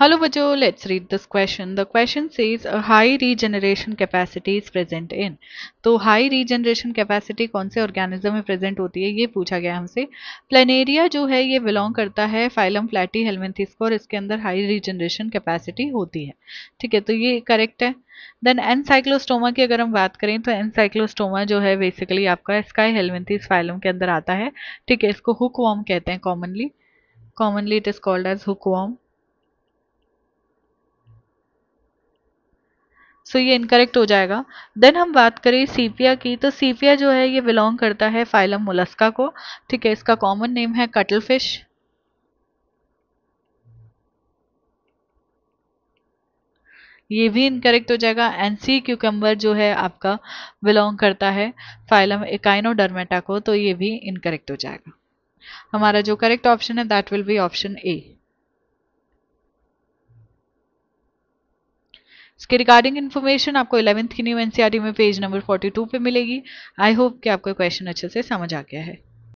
Hello Bajo, let's read this question. The question says a high regeneration capacity is present in. तो high regeneration capacity कौन से organism में present होती है ये पूछा गया हमसे Planaria जो है ये belong करता है phylum Platy helminthes को और इसके अंदर high regeneration capacity होती है ठीक है तो ये correct है देन एनसाइक्लोस्टोमा की अगर हम बात करें तो एनसाइक्लोस्टोमा जो है बेसिकली आपका स्काई हेलमेंथिस फाइलम के अंदर आता है ठीक है इसको हुकवॉम कहते हैं commonly commonly it is called as hookworm so so, ये इनकरेक्ट हो जाएगा देन हम बात करें सीपिया की तो सीपिया जो है ये बिलोंग करता है फाइलम मोलस्का को ठीक है इसका कॉमन नेम है कटल फिश ये भी इनकरेक्ट हो जाएगा एनसी क्यूकम्बर जो है आपका बिलोंग करता है फाइलम इकाइनोडर्मेटा को तो ये भी इनकरेक्ट हो जाएगा हमारा जो करेक्ट ऑप्शन है that will be option A इसके रिगार्डिंग इन्फॉर्मेशन आपको इलेवंथ की न्यू एनसीईआरटी e में पेज नंबर 42 पे मिलेगी आई होप कि आपको क्वेश्चन अच्छे से समझ आ गया है